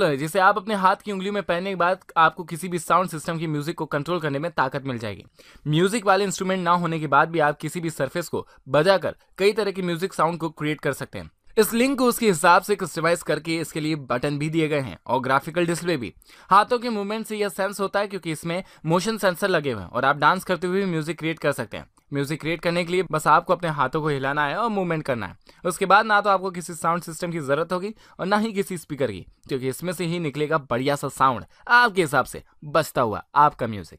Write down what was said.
controller जिसे आप अपने हाथ की उंगली में पहनने के बाद आपको किसी भी साउंड सिस्टम की म्यूजिक को कंट्रोल करने में ताकत मिल जाएगी म्यूजिक वाले इंस्ट्रूमेंट ना होने के बाद भी आप किसी भी सर्फेस को बजाकर कई तरह के म्यूजिक साउंड को क्रिएट कर सकते हैं इस लिंक को उसके हिसाब से कस्टमाइज करके इसके लिए बटन भी दिए गए हैं और ग्राफिकल डिस्प्ले भी हाथों के मूवमेंट से यह सेंस होता है क्योंकि इसमें मोशन सेंसर लगे हुए हैं और आप डांस करते हुए म्यूजिक क्रिएट कर सकते हैं म्यूजिक क्रिएट करने के लिए बस आपको अपने हाथों को हिलाना है और मूवमेंट करना है उसके बाद ना तो आपको किसी साउंड सिस्टम की जरूरत होगी और ना ही किसी स्पीकर की क्योंकि इसमें से ही निकलेगा बढ़िया सा साउंड आपके हिसाब से बचता हुआ आपका म्यूजिक